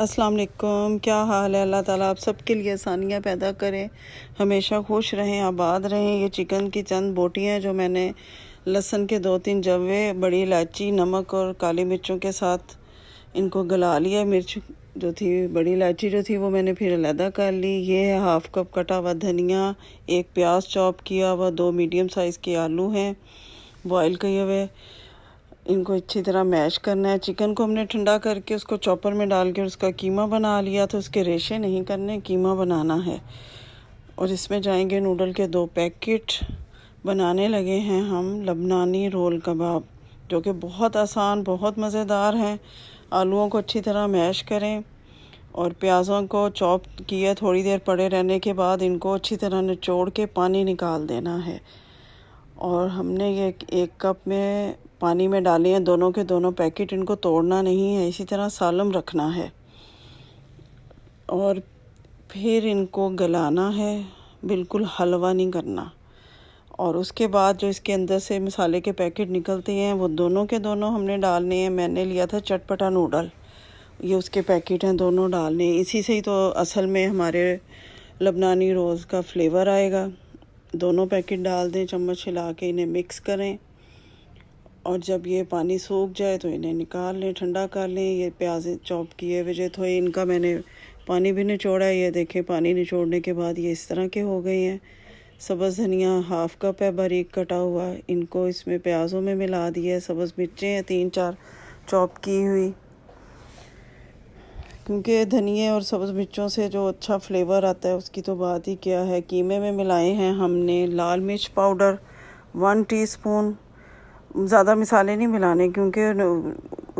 अस्सलाम वालेकुम क्या हाल है अल्लाह ताला आप सबके लिए आसानियाँ पैदा करें हमेशा खुश रहें आबाद रहें ये चिकन की चंद बोटियाँ जो मैंने लहसन के दो तीन जवे बड़ी इलायची नमक और काली मिर्चों के साथ इनको गला लिया मिर्च जो थी बड़ी इलायची जो थी वो मैंने फिर अलहदा कर ली ये है हाफ़ कप कटा हुआ धनिया एक प्याज चॉप किया हुआ दो मीडियम साइज़ के आलू हैं बॉयल किए हुए इनको अच्छी तरह मैश करना है चिकन को हमने ठंडा करके उसको चॉपर में डाल के उसका कीमा बना लिया तो उसके रेशे नहीं करने कीमा बनाना है और इसमें जाएंगे नूडल के दो पैकेट बनाने लगे हैं हम लबनानी रोल कबाब जो कि बहुत आसान बहुत मज़ेदार हैं आलूओं को अच्छी तरह मैश करें और प्याज़ों को चॉप किए थोड़ी देर पड़े रहने के बाद इनको अच्छी तरह निचोड़ के पानी निकाल देना है और हमने ये एक कप में पानी में डाले हैं दोनों के दोनों पैकेट इनको तोड़ना नहीं है इसी तरह सालम रखना है और फिर इनको गलाना है बिल्कुल हलवा नहीं करना और उसके बाद जो इसके अंदर से मसाले के पैकेट निकलते हैं वो दोनों के दोनों हमने डालने हैं मैंने लिया था चटपटा नूडल ये उसके पैकेट हैं दोनों डालने इसी से ही तो असल में हमारे लबनानी रोज़ का फ्लेवर आएगा दोनों पैकेट डाल दें चम्मच हिला के इन्हें मिक्स करें और जब ये पानी सूख जाए तो इन्हें निकाल लें ठंडा कर लें ये प्याज चॉप किए वजह थोड़े इनका मैंने पानी भी निचोड़ा है ये देखें पानी निचोड़ने के बाद ये इस तरह के हो गए हैं सब्ज़ धनिया हाफ कप है बारीक कटा हुआ इनको इसमें प्याज़ों में मिला दिया है सब्ज़ मिर्चें हैं तीन चार चॉप की हुई क्योंकि धनिए और सब्ज़ मिर्चों से जो अच्छा फ्लेवर आता है उसकी तो बात ही क्या है कीमे में मिलाए हैं हमने लाल मिर्च पाउडर वन टीस्पून ज़्यादा मिसाले नहीं मिलाने क्योंकि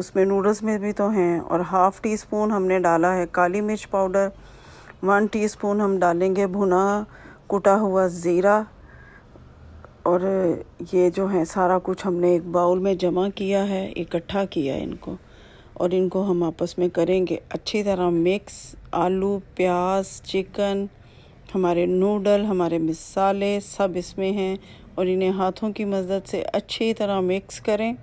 उसमें नूडल्स में भी तो हैं और हाफ़ टी स्पून हमने डाला है काली मिर्च पाउडर वन टी स्पून हम डालेंगे भुना कुटा हुआ ज़ीरा और ये जो है सारा कुछ हमने एक बाउल में जमा किया है इकट्ठा किया है इनको और इनको हम आपस में करेंगे अच्छी तरह मिक्स आलू प्याज चिकन हमारे नूडल हमारे मिसाले सब इसमें हैं और इन्हें हाथों की मदद से अच्छी तरह मिक्स करें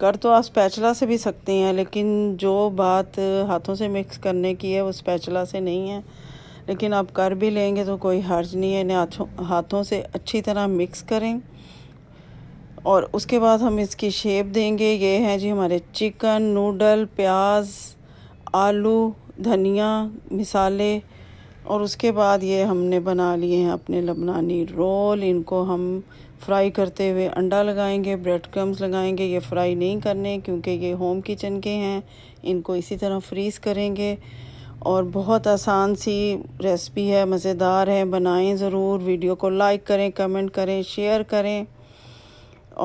कर तो आप स्पैचला से भी सकते हैं लेकिन जो बात हाथों से मिक्स करने की है वो स्पैचला से नहीं है लेकिन आप कर भी लेंगे तो कोई हर्ज नहीं है इन्हें हाथों से अच्छी तरह मिक्स करें और उसके बाद हम इसकी शेप देंगे ये है जी हमारे चिकन नूडल प्याज आलू धनिया मिसाले और उसके बाद ये हमने बना लिए हैं अपने लबनानी रोल इनको हम फ्राई करते हुए अंडा लगाएंगे ब्रेड क्रम्स लगाएंगे ये फ्राई नहीं करने क्योंकि ये होम किचन के हैं इनको इसी तरह फ्रीज़ करेंगे और बहुत आसान सी रेसिपी है मज़ेदार है बनाएं ज़रूर वीडियो को लाइक करें कमेंट करें शेयर करें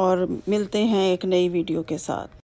और मिलते हैं एक नई वीडियो के साथ